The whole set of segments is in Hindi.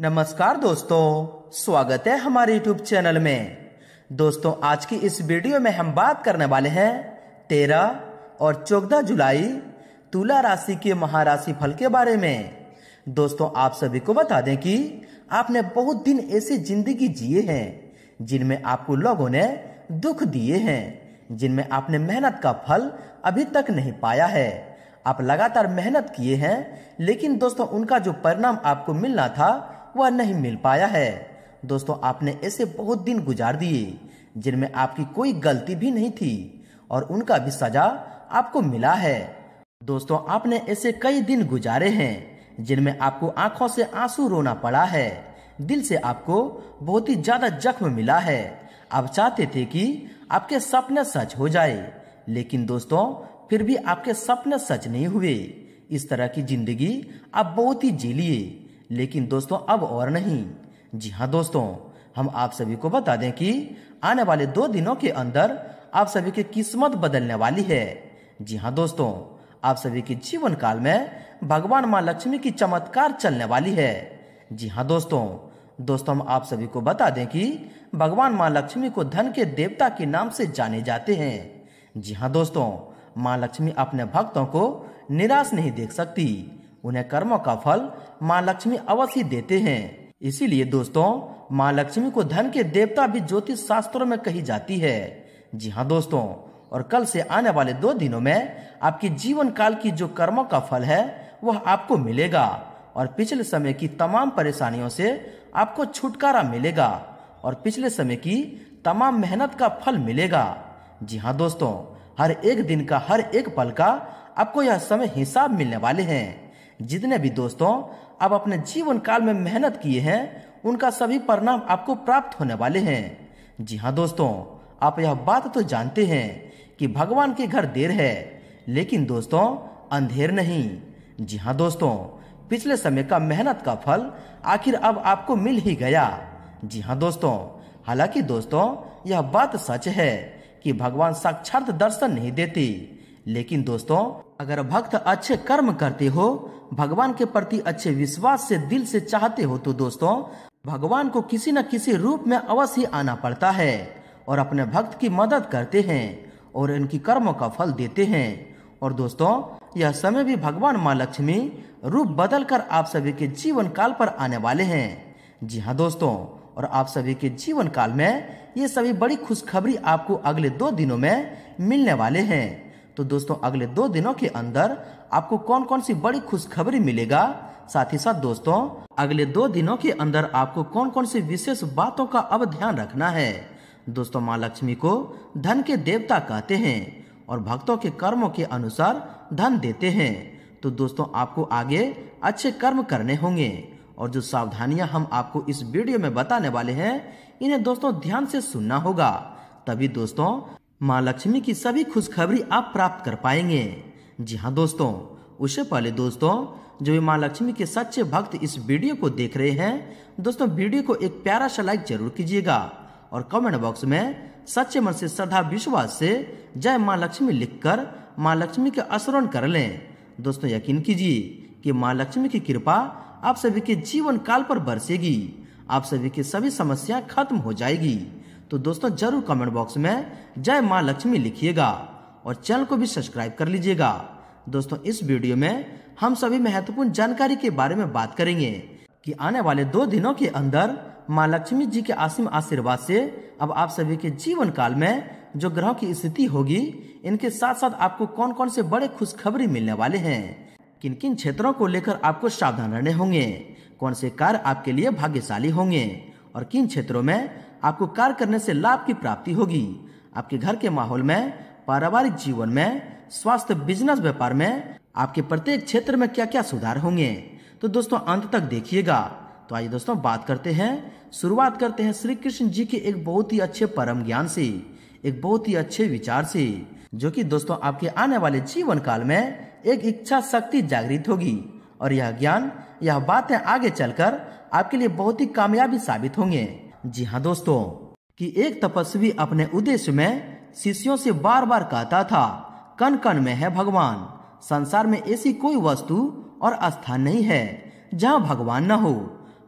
नमस्कार दोस्तों स्वागत है हमारे YouTube चैनल में दोस्तों आज की इस वीडियो में हम बात करने वाले हैं तेरह और चौदह जुलाई तुला राशि के महाराशि फल के बारे में दोस्तों आप सभी को बता दें कि आपने बहुत दिन ऐसी जिंदगी जिए हैं जिनमें आपको लोगों ने दुख दिए हैं जिनमें आपने मेहनत का फल अभी तक नहीं पाया है आप लगातार मेहनत किए हैं लेकिन दोस्तों उनका जो परिणाम आपको मिलना था वह नहीं मिल पाया है दोस्तों आपने ऐसे बहुत दिन गुजार दिए जिनमें आपकी कोई गलती भी नहीं थी और उनका भी सजा आपको मिला है दोस्तों आपने ऐसे कई दिन गुजारे हैं जिनमें आपको आंखों से आंसू रोना पड़ा है दिल से आपको बहुत ही ज्यादा जख्म मिला है आप चाहते थे कि आपके सपने सच हो जाए लेकिन दोस्तों फिर भी आपके सपने सच नहीं हुए इस तरह की जिंदगी आप बहुत ही जी लिए लेकिन दोस्तों अब और नहीं जी हाँ दोस्तों हम आप सभी को बता दें कि आने वाले दो दिनों के अंदर आप सभी की किस्मत बदलने वाली है जी हाँ दोस्तों आप सभी के जीवन काल में भगवान माँ लक्ष्मी की चमत्कार चलने वाली है जी हाँ दोस्तों दोस्तों हम आप सभी को बता दें कि भगवान माँ लक्ष्मी को धन के देवता के नाम से जाने जाते हैं जी हाँ दोस्तों माँ लक्ष्मी अपने भक्तों को निराश नहीं देख सकती उन्हें कर्मों का फल माँ लक्ष्मी अवश्य देते हैं इसीलिए दोस्तों माँ लक्ष्मी को धन के देवता भी ज्योतिष शास्त्रों में कही जाती है जी हाँ दोस्तों और कल से आने वाले दो दिनों में आपकी जीवन काल की जो कर्मों का फल है वह आपको मिलेगा और पिछले समय की तमाम परेशानियों से आपको छुटकारा मिलेगा और पिछले समय की तमाम मेहनत का फल मिलेगा जी हाँ दोस्तों हर एक दिन का हर एक पल का आपको यह समय हिसाब मिलने वाले हैं जितने भी दोस्तों आप अपने जीवन काल में मेहनत किए हैं उनका सभी परिणाम आपको प्राप्त होने वाले हैं जी हाँ दोस्तों आप यह बात तो जानते हैं कि भगवान के घर देर है लेकिन दोस्तों अंधेर नहीं जी हाँ दोस्तों पिछले समय का मेहनत का फल आखिर अब आपको मिल ही गया जी हाँ दोस्तों हालांकि दोस्तों यह बात सच है कि भगवान साक्षात दर्शन नहीं देती लेकिन दोस्तों अगर भक्त अच्छे कर्म करते हो भगवान के प्रति अच्छे विश्वास से दिल से चाहते हो तो दोस्तों भगवान को किसी न किसी रूप में अवश्य आना पड़ता है और अपने भक्त की मदद करते हैं और इनकी कर्मों का फल देते हैं और दोस्तों यह समय भी भगवान माँ लक्ष्मी रूप बदल कर आप सभी के जीवन काल पर आने वाले हैं जी हाँ दोस्तों और आप सभी के जीवन काल में ये सभी बड़ी खुशखबरी आपको अगले दो दिनों में मिलने वाले हैं तो दोस्तों अगले दो दिनों के अंदर आपको कौन कौन सी बड़ी खुशखबरी मिलेगा साथ ही साथ दोस्तों अगले दो दिनों के अंदर आपको कौन कौन सी विशेष बातों का अब ध्यान रखना है दोस्तों माँ लक्ष्मी को धन के देवता कहते हैं और भक्तों के कर्मों के अनुसार धन देते हैं तो दोस्तों आपको आगे अच्छे कर्म करने होंगे और जो सावधानियां हम आपको इस वीडियो में बताने वाले हैं इन्हें दोस्तों ध्यान से सुनना होगा तभी दोस्तों माँ लक्ष्मी की सभी खुशखबरी आप प्राप्त कर पाएंगे जी हाँ दोस्तों उससे पहले दोस्तों जो माँ लक्ष्मी के सच्चे भक्त इस वीडियो को देख रहे हैं दोस्तों वीडियो को एक प्यारा सा लाइक जरूर कीजिएगा और कमेंट बॉक्स में सच्चे मन से श्रद्धा विश्वास से जय माँ लक्ष्मी लिखकर माँ लक्ष्मी के आश्रण कर लें दोस्तों यकीन कीजिए कि माँ लक्ष्मी की कृपा आप सभी के जीवन काल पर बरसेगी आप सभी की सभी समस्या खत्म हो जाएगी तो दोस्तों जरूर कमेंट बॉक्स में जय माँ लक्ष्मी लिखिएगा और चैनल को भी सब्सक्राइब कर लीजिएगा दोस्तों इस वीडियो में हम सभी महत्वपूर्ण जानकारी के बारे में बात करेंगे कि आने वाले दो दिनों के अंदर माँ लक्ष्मी जी के असीम आशीर्वाद से अब आप सभी के जीवन काल में जो ग्रहों की स्थिति होगी इनके साथ साथ आपको कौन कौन से बड़े खुशखबरी मिलने वाले हैं किन किन क्षेत्रों को लेकर आपको सावधान रहने होंगे कौन से कार्य आपके लिए भाग्यशाली होंगे और किन क्षेत्रों में आपको कार्य करने से लाभ की प्राप्ति होगी आपके घर के माहौल में पारिवारिक जीवन में स्वास्थ्य बिजनेस व्यापार में आपके प्रत्येक क्षेत्र में क्या क्या सुधार होंगे तो दोस्तों अंत तक देखिएगा तो आइए दोस्तों बात करते हैं शुरुआत करते हैं श्री कृष्ण जी के एक बहुत ही अच्छे परम ज्ञान से एक बहुत ही अच्छे विचार से जो कि दोस्तों आपके आने वाले जीवन काल में एक इच्छा शक्ति जागृत होगी और यह ज्ञान यह बातें आगे चलकर आपके लिए बहुत ही कामयाबी साबित होंगे जी हाँ दोस्तों कि एक तपस्वी अपने उद्देश्य में शिष्यों से बार बार कहता था कण कण में है भगवान संसार में ऐसी कोई वस्तु और स्थान नहीं है जहाँ भगवान न हो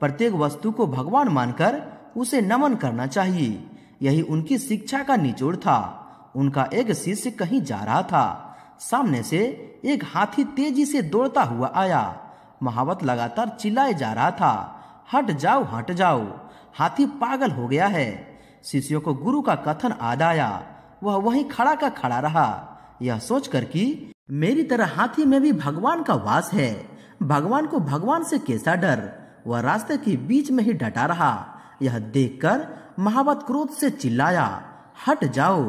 प्रत्येक वस्तु को भगवान मानकर उसे नमन करना चाहिए यही उनकी शिक्षा का निचोड़ था उनका एक शिष्य कहीं जा रहा था सामने से एक हाथी तेजी से दौड़ता हुआ आया महावत लगातार चिल्लाए जा रहा था हट जाओ हट जाओ हाथी पागल हो गया है शिष्यों को गुरु का कथन आद आया वह वहीं खड़ा का खड़ा रहा यह सोच कर की मेरी तरह हाथी में भी भगवान का वास है भगवान को भगवान से कैसा डर वह रास्ते के बीच में ही डटा रहा यह देखकर महावत क्रोध से चिल्लाया हट जाओ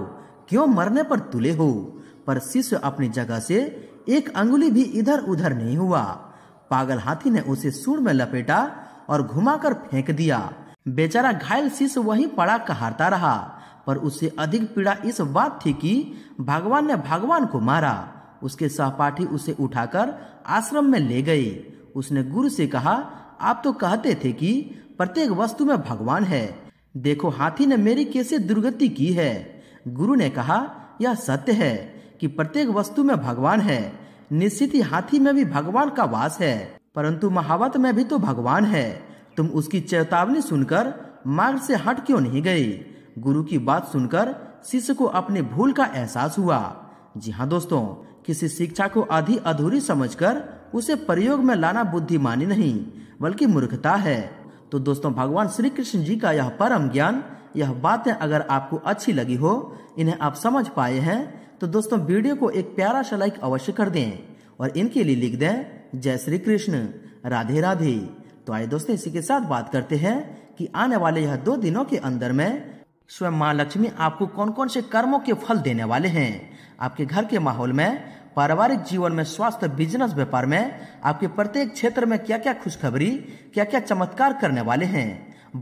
क्यों मरने पर तुले हो पर शिष्य अपनी जगह से एक अंगुली भी इधर उधर नहीं हुआ पागल हाथी ने उसे सूर में लपेटा और घुमाकर फेंक दिया बेचारा घायल शिष्य वहीं पड़ा कहारता रहा पर उससे अधिक पीड़ा इस बात थी कि भगवान ने भगवान को मारा उसके सहपाठी उसे उठाकर आश्रम में ले गए उसने गुरु से कहा आप तो कहते थे कि प्रत्येक वस्तु में भगवान है देखो हाथी ने मेरी कैसे दुर्गति की है गुरु ने कहा यह सत्य है कि प्रत्येक वस्तु में भगवान है निश्चित ही हाथी में भी भगवान का वास है परंतु महावत में भी तो भगवान है तुम उसकी चेतावनी सुनकर मार्ग से हट क्यों नहीं गए गुरु की बात सुनकर शिष्य को अपने भूल का एहसास हुआ जी हाँ दोस्तों किसी शिक्षा को आधी अधूरी समझकर उसे प्रयोग में लाना बुद्धिमानी नहीं बल्कि मूर्खता है तो दोस्तों भगवान श्री कृष्ण जी का यह परम ज्ञान यह बातें अगर आपको अच्छी लगी हो इन्हें आप समझ पाए हैं तो दोस्तों वीडियो को एक प्यारा सा लाइक अवश्य कर दें और इनके लिए लिख दें जय श्री कृष्ण राधे राधे तो आइए दोस्तों इसी के साथ बात करते हैं कि आने वाले यह दो दिनों के अंदर में स्वयं माँ लक्ष्मी आपको कौन कौन से कर्मों के फल देने वाले हैं आपके घर के माहौल में पारिवारिक जीवन में स्वास्थ्य बिजनेस व्यापार में आपके प्रत्येक क्षेत्र में क्या क्या खुशखबरी क्या क्या चमत्कार करने वाले हैं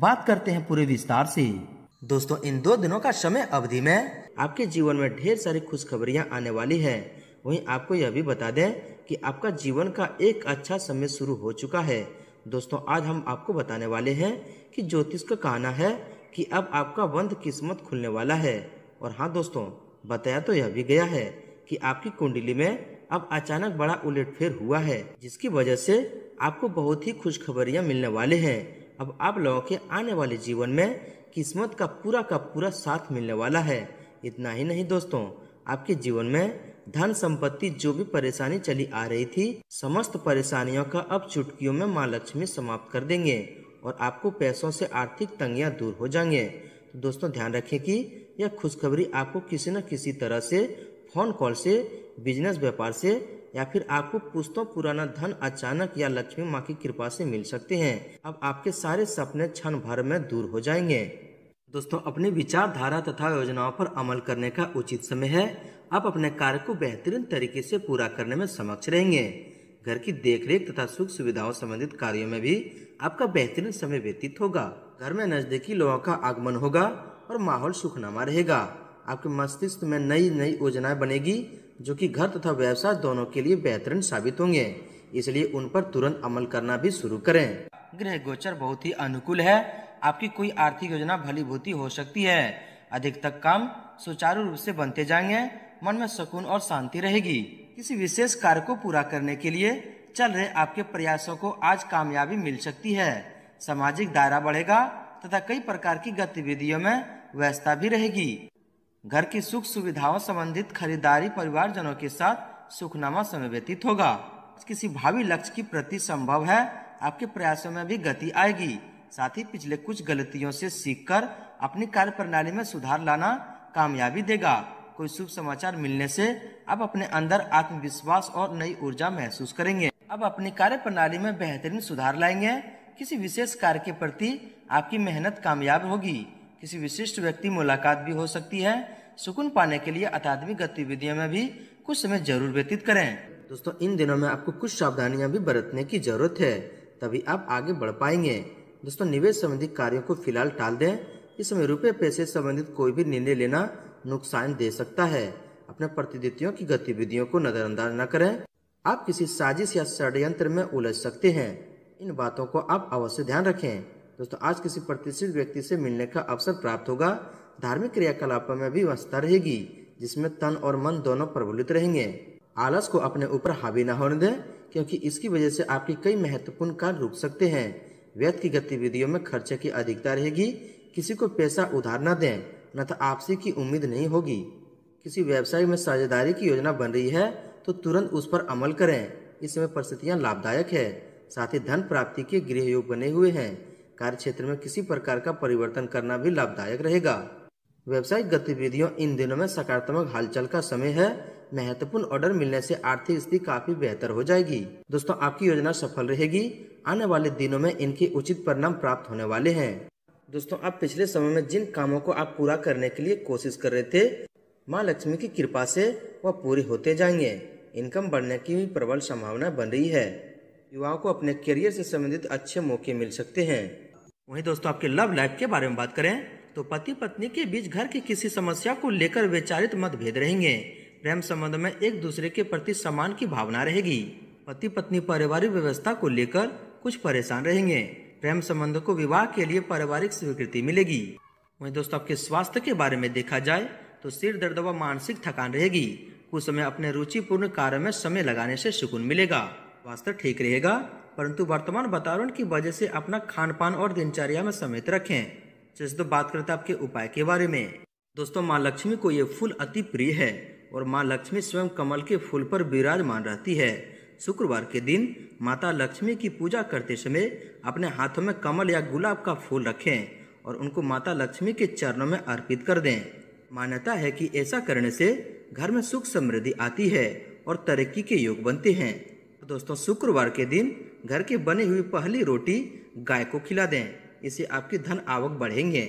बात करते हैं पूरे विस्तार से दोस्तों इन दो दिनों का समय अवधि में आपके जीवन में ढेर सारी खुशखबरियां आने वाली है वहीं आपको यह भी बता दें कि आपका जीवन का एक अच्छा समय शुरू हो चुका है दोस्तों आज हम आपको बताने वाले हैं कि ज्योतिष का कहना है कि अब आपका बंद किस्मत खुलने वाला है और हाँ दोस्तों बताया तो यह भी गया है कि आपकी कुंडली में अब अचानक बड़ा उलटफेर हुआ है जिसकी वजह से आपको बहुत ही खबरियाँ मिलने वाले हैं अब आप लोगों के आने वाले जीवन में किस्मत का पूरा का पूरा साथ मिलने वाला है इतना ही नहीं दोस्तों आपके जीवन में धन संपत्ति जो भी परेशानी चली आ रही थी समस्त परेशानियों का अब चुटकियों में माँ लक्ष्मी समाप्त कर देंगे और आपको पैसों से आर्थिक तंगियां दूर हो जाएंगे तो दोस्तों ध्यान रखें कि यह खुशखबरी आपको किसी न किसी तरह से फोन कॉल से बिजनेस व्यापार से या फिर आपको पुस्तों पुराना धन अचानक या लक्ष्मी माँ की कृपा से मिल सकते हैं अब आपके सारे सपने क्षण भर में दूर हो जाएंगे दोस्तों अपनी विचारधारा तथा योजनाओं पर अमल करने का उचित समय है आप अपने कार्य को बेहतरीन तरीके से पूरा करने में समक्ष रहेंगे घर की देखरेख तथा सुख सुविधाओं संबंधित कार्यों में भी आपका बेहतरीन समय व्यतीत होगा घर में नजदीकी लोगों का आगमन होगा और माहौल सुखनामा रहेगा आपके मस्तिष्क में नई नई योजनाएं बनेगी जो कि घर तथा व्यवसाय दोनों के लिए बेहतरीन साबित होंगे इसलिए उन पर तुरंत अमल करना भी शुरू करें ग्रह गोचर बहुत ही अनुकूल है आपकी कोई आर्थिक योजना भलीभूति हो सकती है अधिकतर काम सुचारू रूप से बनते जाएंगे मन में सुकून और शांति रहेगी किसी विशेष कार्य को पूरा करने के लिए चल रहे आपके प्रयासों को आज कामयाबी मिल सकती है सामाजिक दायरा बढ़ेगा तथा कई प्रकार की गतिविधियों में व्यस्तता भी रहेगी घर की सुख सुविधाओं संबंधित खरीदारी परिवार जनों के साथ सुखनामा समय व्यतीत होगा किसी भावी लक्ष्य की प्रति संभव है आपके प्रयासों में भी गति आएगी साथ ही पिछले कुछ गलतियों से सीखकर अपनी कार्य प्रणाली में सुधार लाना कामयाबी देगा कोई शुभ समाचार मिलने से आप अपने अंदर आत्मविश्वास और नई ऊर्जा महसूस करेंगे अब अपनी कार्य प्रणाली में बेहतरीन सुधार लाएंगे किसी विशेष कार्य के प्रति आपकी मेहनत कामयाब होगी किसी विशिष्ट व्यक्ति मुलाकात भी हो सकती है सुकून पाने के लिए अकादमिक गतिविधियों में भी कुछ समय जरूर व्यतीत करें दोस्तों इन दिनों में आपको कुछ सावधानियां भी बरतने की जरूरत है तभी आप आगे बढ़ पाएंगे दोस्तों निवेश संबंधित कार्यों को फिलहाल टाल दें इस समय रुपए पैसे संबंधित कोई भी निर्णय लेना नुकसान दे सकता है अपने प्रतिद्वंदियों की गतिविधियों को नज़रअंदाज न करें आप किसी साजिश या षड्यंत्र में उलझ सकते हैं इन बातों को आप अवश्य ध्यान रखें दोस्तों आज किसी प्रतिष्ठित व्यक्ति से मिलने का अवसर प्राप्त होगा धार्मिक क्रियाकलापों में भी व्यवस्था रहेगी जिसमें तन और मन दोनों प्रबलित रहेंगे आलस को अपने ऊपर हावी न होने दें क्योंकि इसकी वजह से आपके कई महत्वपूर्ण कार्य रुक सकते हैं व्यक्ति की गतिविधियों में खर्चे की अधिकता रहेगी किसी को पैसा उधार न दें न तो आपसी की उम्मीद नहीं होगी किसी व्यवसाय में साझेदारी की योजना बन रही है तो तुरंत उस पर अमल करें इसमें परिस्थितियाँ लाभदायक है साथ ही धन प्राप्ति के गृह योग बने हुए हैं कार्य क्षेत्र में किसी प्रकार का परिवर्तन करना भी लाभदायक रहेगा व्यवसायिक गतिविधियों इन दिनों में सकारात्मक हालचाल का समय है महत्वपूर्ण ऑर्डर मिलने से आर्थिक स्थिति काफी बेहतर हो जाएगी दोस्तों आपकी योजना सफल रहेगी आने वाले दिनों में इनके उचित परिणाम प्राप्त होने वाले हैं दोस्तों आप पिछले समय में जिन कामों को आप पूरा करने के लिए कोशिश कर रहे थे माँ लक्ष्मी की कृपा से वह पूरे होते जाएंगे इनकम बढ़ने की भी प्रबल संभावना बन रही है युवाओं को अपने करियर से संबंधित अच्छे मौके मिल सकते हैं वहीं दोस्तों आपके लव लाइफ के बारे में बात करें तो पति पत्नी के बीच घर की किसी समस्या को लेकर वैचारिक मतभेद रहेंगे प्रेम संबंध में एक दूसरे के प्रति सम्मान की भावना रहेगी पति पत्नी पारिवारिक व्यवस्था को लेकर कुछ परेशान रहेंगे प्रेम संबंध को विवाह के लिए पारिवारिक स्वीकृति मिलेगी वहीं दोस्तों आपके स्वास्थ्य के बारे में देखा जाए तो सिर दर्द व मानसिक थकान रहेगी कुछ समय अपने रुचिपूर्ण कार्य में समय लगाने से सुकून मिलेगा स्वास्थ्य ठीक रहेगा परंतु वर्तमान वातावरण की वजह से अपना खान पान और दिनचर्या में समेत रखें जैसे तो बात करते आपके उपाय के बारे में दोस्तों माँ लक्ष्मी को ये फूल अति प्रिय है और माँ लक्ष्मी स्वयं कमल के फूल पर विराजमान रहती है शुक्रवार के दिन माता लक्ष्मी की पूजा करते समय अपने हाथों में कमल या गुलाब का फूल रखें और उनको माता लक्ष्मी के चरणों में अर्पित कर दें मान्यता है कि ऐसा करने से घर में सुख समृद्धि आती है और तरक्की के योग बनते हैं तो दोस्तों शुक्रवार के दिन घर के बनी हुई पहली रोटी गाय को खिला दें इससे आपकी धन आवक बढ़ेंगे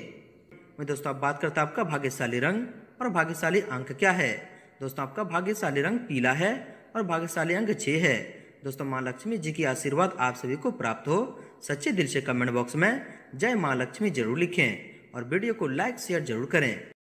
मैं दोस्तों आप बात करता आपका भाग्यशाली रंग और भाग्यशाली अंक क्या है दोस्तों आपका भाग्यशाली रंग पीला है और भाग्यशाली अंक छः है दोस्तों माँ लक्ष्मी जी की आशीर्वाद आप सभी को प्राप्त हो सच्चे दिल से कमेंट बॉक्स में जय माँ लक्ष्मी जरूर लिखें और वीडियो को लाइक शेयर जरूर करें